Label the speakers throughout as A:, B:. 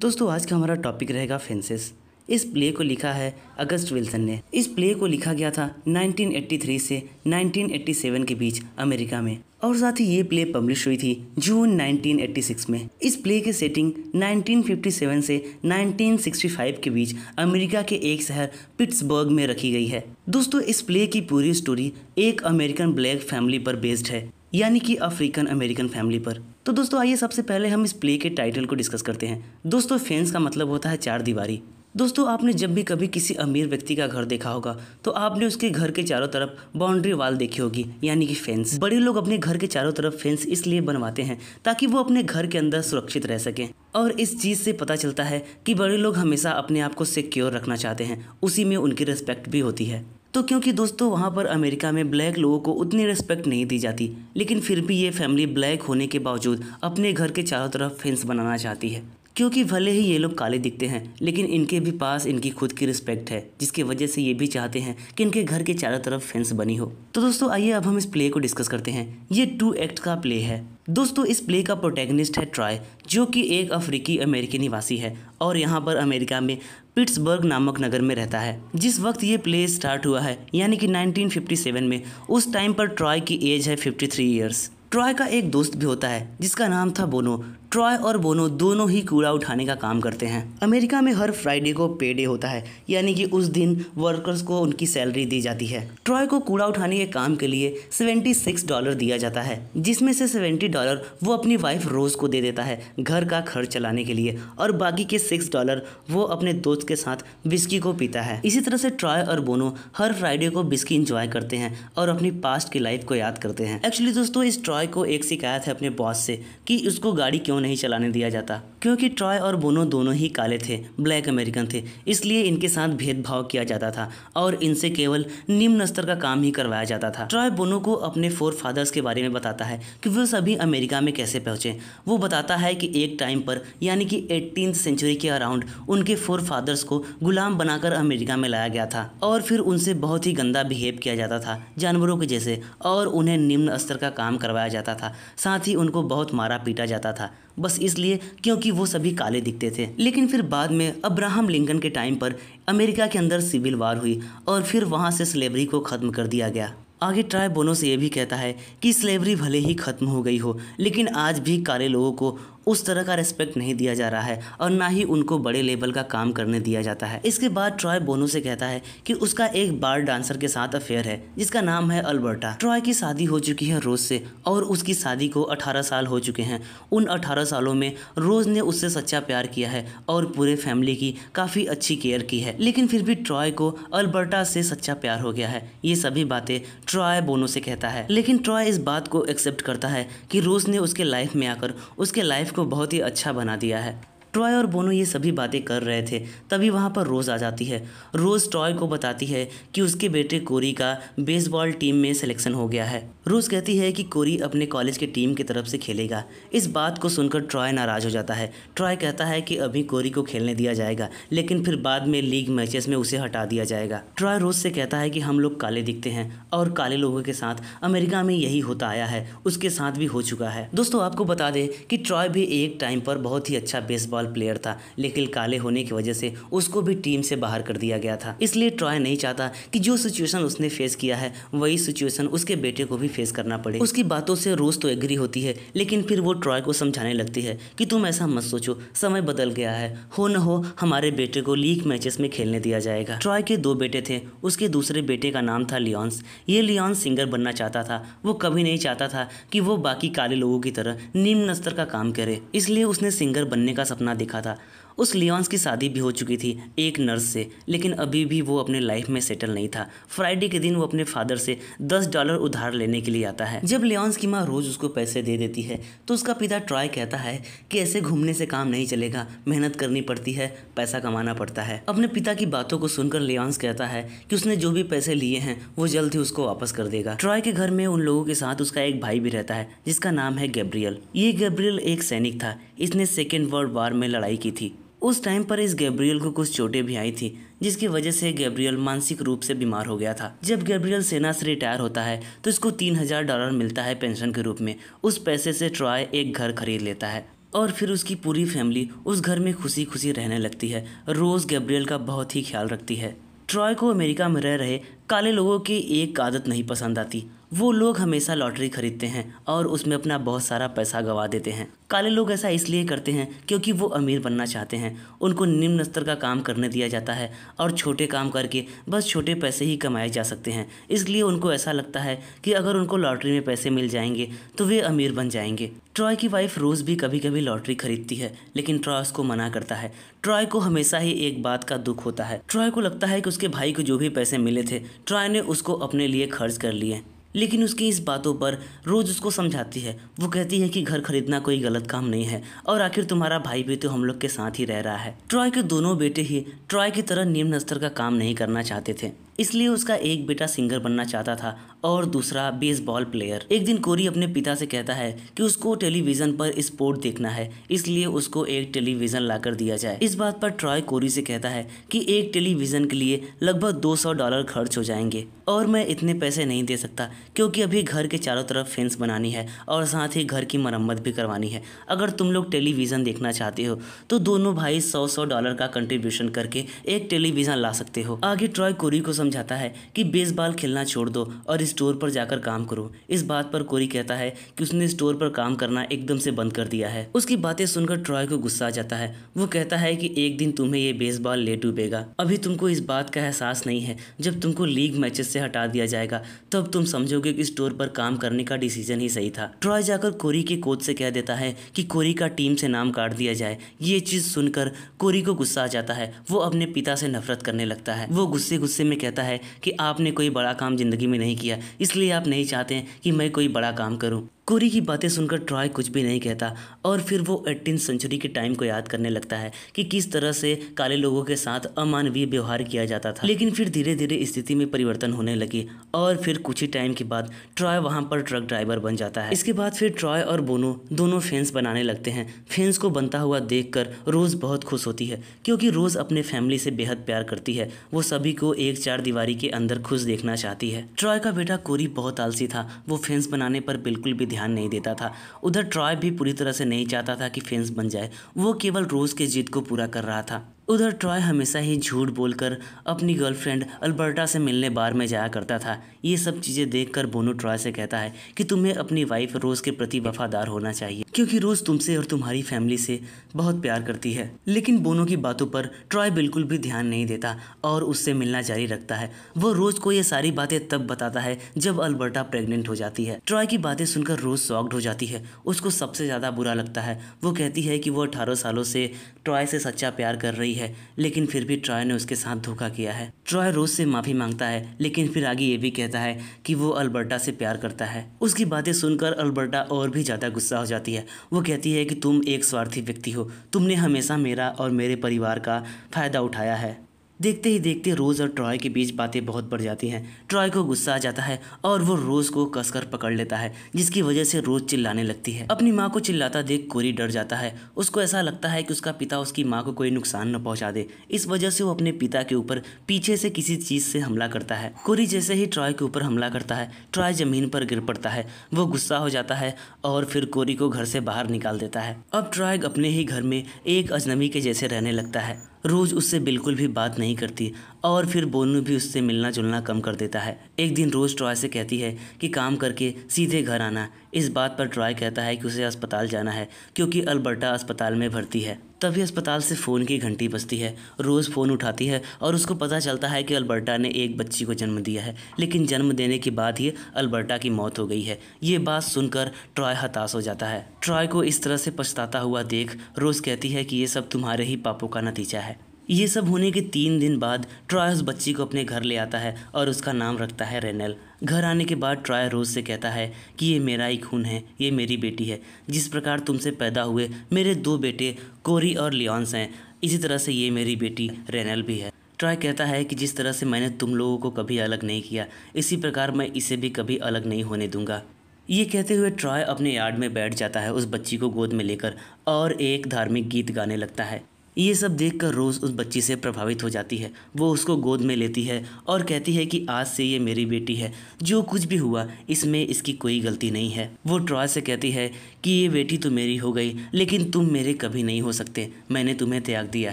A: दोस्तों आज का हमारा टॉपिक रहेगा फेंसेस इस प्ले को लिखा है अगस्त विल्सन ने इस प्ले को लिखा गया था 1983 से 1987 के बीच अमेरिका में और साथ ही ये प्ले पब्लिश हुई थी जून 1986 में इस प्ले की सेटिंग 1957 से 1965 के बीच अमेरिका के एक शहर पिट्सबर्ग में रखी गई है दोस्तों इस प्ले की पूरी स्टोरी एक अमेरिकन ब्लैक फैमिली पर बेस्ड है यानी कि अफ्रीकन अमेरिकन फैमिली पर तो दोस्तों आइए सबसे पहले हम इस प्ले के टाइटल को डिस्कस करते हैं दोस्तों फेंस का मतलब होता है चार दीवारी दोस्तों आपने जब भी कभी किसी अमीर व्यक्ति का घर देखा होगा तो आपने उसके घर के चारों तरफ बाउंड्री वाल देखी होगी यानी कि फेंस बड़े लोग अपने घर के चारों तरफ फेंस इसलिए बनवाते हैं ताकि वो अपने घर के अंदर सुरक्षित रह सकें और इस चीज़ से पता चलता है कि बड़े लोग हमेशा अपने आप को सिक्योर रखना चाहते हैं उसी में उनकी रिस्पेक्ट भी होती है तो क्योंकि दोस्तों वहाँ पर अमेरिका में ब्लैक लोगों को उतनी रिस्पेक्ट नहीं दी जाती लेकिन फिर भी ये फैमिली ब्लैक होने के बावजूद अपने घर के चारों तरफ फेंस बनाना चाहती है क्योंकि भले ही ये लोग काले दिखते हैं लेकिन इनके भी पास इनकी खुद की रिस्पेक्ट है जिसकी वजह से ये भी चाहते हैं कि इनके घर के चारों तरफ फेंस बनी हो तो दोस्तों आइए अब हम इस प्ले को डिस्कस करते हैं ये टू एक्ट का प्ले है दोस्तों इस प्ले का प्रोटैगनिस्ट है ट्रॉय जो कि एक अफ्रीकी अमेरिकी निवासी है और यहाँ पर अमेरिका में पिट्सबर्ग नामक नगर में रहता है जिस वक्त ये प्ले स्टार्ट हुआ है यानी कि 1957 में उस टाइम पर ट्रॉय की एज है 53 इयर्स ट्रॉय का एक दोस्त भी होता है जिसका नाम था बोनो ट्रॉय और बोनो दोनों ही कूड़ा उठाने का काम करते हैं अमेरिका में हर फ्राइडे को पे डे होता है यानी कि उस दिन वर्कर्स को उनकी सैलरी दी जाती है ट्रॉय को कूड़ा उठाने के काम के लिए 76 डॉलर दिया जाता है जिसमें से 70 डॉलर वो अपनी वाइफ रोज को दे देता है घर का खर्च चलाने के लिए और बाकी के सिक्स डॉलर वो अपने दोस्त के साथ बिस्की को पीता है इसी तरह से ट्रॉय और बोनो हर फ्राइडे को बिस्की इंजॉय करते हैं और अपनी पास्ट की लाइफ को याद करते हैं एक्चुअली दोस्तों इस ट्रॉय को एक शिकायत है अपने बॉस से कि उसको गाड़ी क्यों नहीं चलाने दिया जाता क्योंकि ट्रॉय और बोनो दोनों ही काले थे ब्लैक अमेरिकन थे इसलिए इनके साथ भेदभाव किया जाता था और इनसे केवल निम्न स्तर का काम ही करवाया जाता था ट्रॉय बोनो को अपने फोर फादर्स के बारे में बताता है कि वो सभी अमेरिका में कैसे पहुंचे वो बताता है कि एक टाइम पर यानी कि एट्टीन सेंचुरी के अराउंड उनके फोर फादर्स को गुलाम बनाकर अमेरिका में लाया गया था और फिर उनसे बहुत ही गंदा बिहेव किया जाता था जानवरों के जैसे और उन्हें निम्न स्तर का काम करवाया जाता था साथ ही उनको बहुत मारा पीटा जाता था बस इसलिए क्योंकि वो सभी काले दिखते थे लेकिन फिर बाद में अब्राहम लिंकन के टाइम पर अमेरिका के अंदर सिविल वार हुई और फिर वहाँ से स्लेवरी को ख़त्म कर दिया गया आगे ट्राई बोनो से ये भी कहता है कि स्लेवरी भले ही ख़त्म हो गई हो लेकिन आज भी काले लोगों को उस तरह का रेस्पेक्ट नहीं दिया जा रहा है और ना ही उनको बड़े लेवल का काम करने दिया जाता है इसके बाद ट्रॉय बोनो से कहता है कि उसका एक बार डांसर के साथ अफेयर है जिसका नाम है अल्बर्टा ट्रॉय की शादी हो चुकी है रोज से और उसकी शादी को 18 साल हो चुके हैं उन 18 सालों में रोज ने उससे सच्चा प्यार किया है और पूरे फैमिली की काफ़ी अच्छी केयर की है लेकिन फिर भी ट्रॉय को अल्बर्टा से सच्चा प्यार हो गया है ये सभी बातें ट्रॉय बोनो से कहता है लेकिन ट्रॉय इस बात को एक्सेप्ट करता है कि रोज ने उसके लाइफ में आकर उसके लाइफ को बहुत ही अच्छा बना दिया है ट्रॉय और बोनो ये सभी बातें कर रहे थे तभी वहाँ पर रोज़ आ जाती है रोज़ ट्रॉय को बताती है कि उसके बेटे कोरी का बेसबॉल टीम में सिलेक्शन हो गया है रोज़ कहती है कि कोरी अपने कॉलेज के टीम की तरफ से खेलेगा इस बात को सुनकर ट्रॉय नाराज़ हो जाता है ट्रॉय कहता है कि अभी कोरी को खेलने दिया जाएगा लेकिन फिर बाद में लीग मैचेस में उसे हटा दिया जाएगा ट्रॉय रोज़ से कहता है कि हम लोग काले दिखते हैं और काले लोगों के साथ अमेरिका में यही होता आया है उसके साथ भी हो चुका है दोस्तों आपको बता दें कि ट्रॉय भी एक टाइम पर बहुत ही अच्छा बेसबॉल फुटबॉल प्लेयर था लेकिन काले होने की वजह से उसको भी टीम से बाहर कर दिया गया था इसलिए ट्रॉय नहीं चाहता कि जो सिचुएशन उसने फेस किया है वही सिचुएशन उसके बेटे को भी फेस करना पड़े उसकी बातों से रोज तो एग्री होती है लेकिन फिर वो ट्रॉय को समझाने लगती है कि तुम ऐसा मत सोचो समय बदल गया है हो न हो हमारे बेटे को लीग मैचेस में खेलने दिया जाएगा ट्रॉय के दो बेटे थे उसके दूसरे बेटे का नाम था लियॉन्स ये लियॉन्स सिंगर बनना चाहता था वो कभी नहीं चाहता था कि वो बाकी काले लोगों की तरह निम्न स्तर का काम करे इसलिए उसने सिंगर बनने का सपना सपना देखा था उस लियोन्स की शादी भी हो चुकी थी एक नर्स से लेकिन अभी भी वो अपने लाइफ में सेटल नहीं था फ्राइडे के दिन वो अपने फादर से दस डॉलर उधार लेने के लिए आता है जब लियोन्स की माँ रोज़ उसको पैसे दे देती है तो उसका पिता ट्रॉय कहता है कि ऐसे घूमने से काम नहीं चलेगा मेहनत करनी पड़ती है पैसा कमाना पड़ता है अपने पिता की बातों को सुनकर लियोन्स कहता है कि उसने जो भी पैसे लिए हैं वो जल्द ही उसको वापस कर देगा ट्रॉय के घर में उन लोगों के साथ उसका एक भाई भी रहता है जिसका नाम है गैब्रियल ये गैब्रियल एक सैनिक था इसने सेकेंड वर्ल्ड वार में लड़ाई की थी उस टाइम पर इस गैब्रियल को कुछ चोटें भी आई थी जिसकी वजह से गैब्रियल मानसिक रूप से बीमार हो गया था जब गैब्रियल सेना से रिटायर होता है तो इसको तीन हज़ार डॉलर मिलता है पेंशन के रूप में उस पैसे से ट्रॉय एक घर खरीद लेता है और फिर उसकी पूरी फैमिली उस घर में खुशी खुशी रहने लगती है रोज़ गैब्रियल का बहुत ही ख्याल रखती है ट्रॉय को अमेरिका में रह रहे काले लोगों की एक आदत नहीं पसंद आती वो लोग हमेशा लॉटरी खरीदते हैं और उसमें अपना बहुत सारा पैसा गवा देते हैं काले लोग ऐसा इसलिए करते हैं क्योंकि वो अमीर बनना चाहते हैं उनको निम्न स्तर का काम करने दिया जाता है और छोटे काम करके बस छोटे पैसे ही कमाए जा सकते हैं इसलिए उनको ऐसा लगता है कि अगर उनको लॉटरी में पैसे मिल जाएंगे तो वे अमीर बन जाएंगे ट्रॉय की वाइफ रोज़ भी कभी कभी लॉटरी खरीदती है लेकिन ट्रॉय उसको मना करता है ट्रॉय को हमेशा ही एक बात का दुख होता है ट्रॉय को लगता है कि उसके भाई को जो भी पैसे मिले थे ट्रॉय ने उसको अपने लिए खर्च कर लिए लेकिन उसकी इस बातों पर रोज़ उसको समझाती है वो कहती है कि घर खरीदना कोई गलत काम नहीं है और आखिर तुम्हारा भाई भी तो हम लोग के साथ ही रह रहा है ट्रॉय के दोनों बेटे ही ट्रॉय की तरह निम्न स्तर का काम नहीं करना चाहते थे इसलिए उसका एक बेटा सिंगर बनना चाहता था और दूसरा बेसबॉल प्लेयर एक दिन कोरी अपने पिता से कहता है कि उसको टेलीविजन पर स्पोर्ट देखना है इसलिए उसको एक टेलीविजन लाकर दिया जाए इस बात पर ट्रॉय कोरी से कहता है कि एक टेलीविजन के लिए लगभग 200 डॉलर खर्च हो जाएंगे और मैं इतने पैसे नहीं दे सकता क्योंकि अभी घर के चारों तरफ फेंस बनानी है और साथ ही घर की मरम्मत भी करवानी है अगर तुम लोग टेलीविज़न देखना चाहते हो तो दोनों भाई सौ सौ डॉलर का कंट्रीब्यूशन करके एक टेलीविज़न ला सकते हो आगे ट्रॉय कोरी को समझाता है कि बेसबॉल खेलना छोड़ दो और स्टोर पर जाकर काम करो इस बात पर कोरी कहता है कि उसने स्टोर पर काम करना एकदम से बंद कर दिया है उसकी बातें सुनकर ट्रॉय को गुस्सा आ जाता है वो कहता है कि एक दिन तुम्हें ये बेसबॉल ले डूबेगा अभी तुमको इस बात का एहसास नहीं है जब तुमको लीग मैचेस से हटा दिया जाएगा तब तुम समझो औद्योगिक स्टोर पर काम करने का डिसीजन ही सही था ट्रॉय जाकर कोरी के कोच से कह देता है कि कोरी का टीम से नाम काट दिया जाए ये चीज़ सुनकर कोरी को गुस्सा आ जाता है वो अपने पिता से नफरत करने लगता है वो गुस्से गुस्से में कहता है कि आपने कोई बड़ा काम ज़िंदगी में नहीं किया इसलिए आप नहीं चाहते कि मैं कोई बड़ा काम करूँ कोरी की बातें सुनकर ट्रॉय कुछ भी नहीं कहता और फिर वो एट्टीन सेंचुरी के टाइम को याद करने लगता है कि किस तरह से काले लोगों के साथ अमानवीय व्यवहार किया जाता था लेकिन फिर धीरे धीरे स्थिति में परिवर्तन होने लगी और फिर कुछ ही टाइम के बाद ट्रॉय वहाँ पर ट्रक ड्राइवर बन जाता है इसके बाद फिर ट्रॉय और बोनो दोनों फैंस बनाने लगते हैं फैंस को बनता हुआ देख रोज़ बहुत खुश होती है क्योंकि रोज़ अपने फैमिली से बेहद प्यार करती है वो सभी को एक चार दीवारी के अंदर खुश देखना चाहती है ट्रॉय का बेटा कोरी बहुत आलसी था वो फैंस बनाने पर बिल्कुल भी ध्यान नहीं देता था उधर ट्रॉय भी पूरी तरह से नहीं चाहता था कि फेंस बन जाए वो केवल रोज़ के जीत को पूरा कर रहा था उधर ट्रॉय हमेशा ही झूठ बोलकर अपनी गर्लफ्रेंड अल्बर्टा से मिलने बार में जाया करता था ये सब चीज़ें देखकर बोनो ट्रॉय से कहता है कि तुम्हें अपनी वाइफ रोज़ के प्रति वफादार होना चाहिए क्योंकि रोज़ तुमसे और तुम्हारी फैमिली से बहुत प्यार करती है लेकिन बोनो की बातों पर ट्रॉय बिल्कुल भी ध्यान नहीं देता और उससे मिलना जारी रखता है वो रोज़ को ये सारी बातें तब बताता है जब अल्बर्टा प्रेग्नेंट हो जाती है ट्रॉय की बातें सुनकर रोज़ सॉक्ड हो जाती है उसको सबसे ज़्यादा बुरा लगता है वो कहती है कि वो अठारह सालों से ट्रॉय से सच्चा प्यार कर रही है लेकिन फिर भी ट्रॉय ने उसके साथ धोखा किया है ट्रॉय रोज से माफ़ी मांगता है लेकिन फिर आगे ये भी कहता है कि वो अल्बर्टा से प्यार करता है उसकी बातें सुनकर अल्बर्टा और भी ज़्यादा गुस्सा हो जाती है वो कहती है कि तुम एक स्वार्थी व्यक्ति हो तुमने हमेशा मेरा और मेरे परिवार का फ़ायदा उठाया है देखते ही देखते रोज़ और ट्रॉय के बीच बातें बहुत बढ़ जाती हैं ट्रॉय को गुस्सा आ जाता है और वो रोज़ को कसकर पकड़ लेता है जिसकी वजह से रोज़ चिल्लाने लगती है अपनी माँ को चिल्लाता देख कोरी डर जाता है उसको ऐसा लगता है कि उसका पिता उसकी माँ को कोई नुकसान न पहुँचा दे इस वजह से वो अपने पिता के ऊपर पीछे से किसी चीज़ से हमला करता है कोरी जैसे ही ट्रॉय के ऊपर हमला करता है ट्रॉय जमीन पर गिर पड़ता है वो गुस्सा हो जाता है और फिर कोरी को घर से बाहर निकाल देता है अब ट्रॉय अपने ही घर में एक अजनबी के जैसे रहने लगता है रोज़ उससे बिल्कुल भी बात नहीं करती और फिर बोनू भी उससे मिलना जुलना कम कर देता है एक दिन रोज़ ट्रॉय से कहती है कि काम करके सीधे घर आना इस बात पर ट्रॉय कहता है कि उसे अस्पताल जाना है क्योंकि अल्बर्टा अस्पताल में भर्ती है तभी अस्पताल से फ़ोन की घंटी बजती है रोज़ फ़ोन उठाती है और उसको पता चलता है कि अल्बर्टा ने एक बच्ची को जन्म दिया है लेकिन जन्म देने के बाद ही अल्बर्टा की मौत हो गई है ये बात सुनकर ट्रॉय हताश हो जाता है ट्रॉय को इस तरह से पछताता हुआ देख रोज़ कहती है कि ये सब तुम्हारे ही पापों का नतीजा है ये सब होने के तीन दिन बाद ट्रॉय उस बच्ची को अपने घर ले आता है और उसका नाम रखता है रेनल घर आने के बाद ट्रॉय रोज़ से कहता है कि ये मेरा ही खून है ये मेरी बेटी है जिस प्रकार तुमसे पैदा हुए मेरे दो बेटे कोरी और लियॉन्स हैं इसी तरह से ये मेरी बेटी रेनल भी है ट्राई कहता है कि जिस तरह से मैंने तुम लोगों को कभी अलग नहीं किया इसी प्रकार मैं इसे भी कभी अलग नहीं होने दूंगा ये कहते हुए ट्रॉय अपने यार्ड में बैठ जाता है उस बच्ची को गोद में लेकर और एक धार्मिक गीत गाने लगता है ये सब देखकर रोज़ उस बच्ची से प्रभावित हो जाती है वो उसको गोद में लेती है और कहती है कि आज से ये मेरी बेटी है जो कुछ भी हुआ इसमें इसकी कोई गलती नहीं है वो ट्रॉय से कहती है कि ये बेटी तो मेरी हो गई लेकिन तुम मेरे कभी नहीं हो सकते मैंने तुम्हें त्याग दिया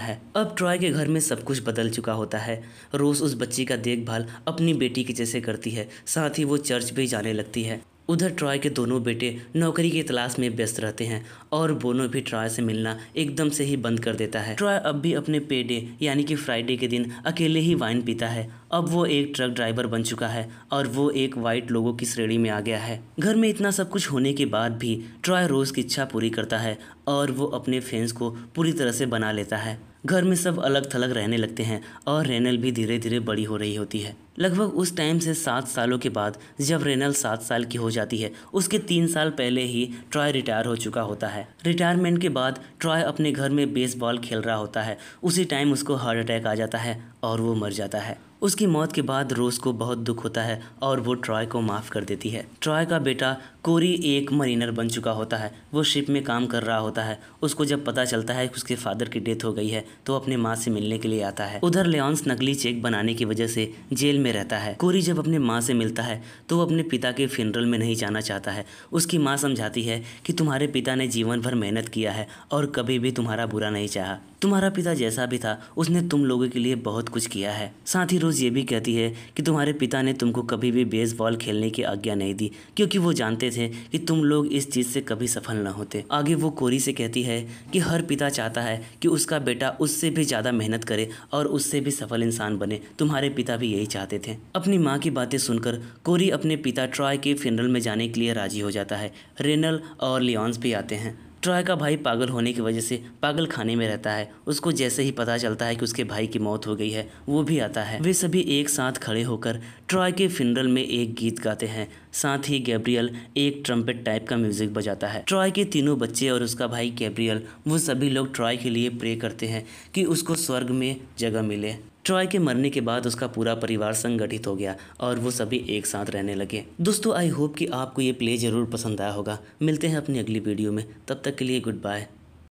A: है अब ट्रॉय के घर में सब कुछ बदल चुका होता है रोज़ उस बच्ची का देखभाल अपनी बेटी की जैसे करती है साथ ही वो चर्च भी जाने लगती है उधर ट्रॉय के दोनों बेटे नौकरी की तलाश में व्यस्त रहते हैं और बोनो भी ट्रॉय से मिलना एकदम से ही बंद कर देता है ट्रॉय अब भी अपने पे डे यानी कि फ्राइडे के दिन अकेले ही वाइन पीता है अब वो एक ट्रक ड्राइवर बन चुका है और वो एक वाइट लोगों की श्रेणी में आ गया है घर में इतना सब कुछ होने के बाद भी ट्रॉय रोज़ की इच्छा पूरी करता है और वो अपने फैंस को पूरी तरह से बना लेता है घर में सब अलग थलग रहने लगते हैं और रेनल भी धीरे धीरे बड़ी हो रही होती है लगभग उस टाइम से सात सालों के बाद जब रेनल सात साल की हो जाती है उसके तीन साल पहले ही ट्रॉय रिटायर हो चुका होता है रिटायरमेंट के बाद ट्रॉय अपने घर में बेसबॉल खेल रहा होता है उसी टाइम उसको हार्ट अटैक आ जाता है और वो मर जाता है उसकी मौत के बाद रोज़ को बहुत दुख होता है और वो ट्रॉय को माफ़ कर देती है ट्रॉय का बेटा कोरी एक मरीनर बन चुका होता है वो शिप में काम कर रहा होता है उसको जब पता चलता है कि उसके फादर की डेथ हो गई है तो अपने माँ से मिलने के लिए आता है उधर लियॉन्स नकली चेक बनाने की वजह से जेल में रहता है कोरी जब अपने माँ से मिलता है तो वो अपने पिता के फिनरल में नहीं जाना चाहता है उसकी माँ समझाती है कि तुम्हारे पिता ने जीवन भर मेहनत किया है और कभी भी तुम्हारा बुरा नहीं चाह तुम्हारा पिता जैसा भी था उसने तुम लोगों के लिए बहुत कुछ किया है साथ ही रोज़ ये भी कहती है कि तुम्हारे पिता ने तुमको कभी भी बेसबॉल खेलने की आज्ञा नहीं दी क्योंकि वो जानते थे कि तुम लोग इस चीज़ से कभी सफल ना होते आगे वो कोरी से कहती है कि हर पिता चाहता है कि उसका बेटा उससे भी ज़्यादा मेहनत करे और उससे भी सफल इंसान बने तुम्हारे पिता भी यही चाहते थे अपनी माँ की बातें सुनकर कोरी अपने पिता ट्रॉय के फिनरल में जाने के लिए राजी हो जाता है रेनल और लियॉन्स भी आते हैं ट्रॉय का भाई पागल होने की वजह से पागल खाने में रहता है उसको जैसे ही पता चलता है कि उसके भाई की मौत हो गई है वो भी आता है वे सभी एक साथ खड़े होकर ट्रॉय के फिनरल में एक गीत गाते हैं साथ ही गैब्रियल एक ट्रम्पेट टाइप का म्यूजिक बजाता है ट्रॉय के तीनों बच्चे और उसका भाई गैब्रियल वो सभी लोग ट्रॉय के लिए प्रे करते हैं कि उसको स्वर्ग में जगह मिले ट्रॉय के मरने के बाद उसका पूरा परिवार संगठित हो गया और वो सभी एक साथ रहने लगे दोस्तों आई होप कि आपको ये प्ले ज़रूर पसंद आया होगा मिलते हैं अपनी अगली वीडियो में तब तक के लिए गुड बाय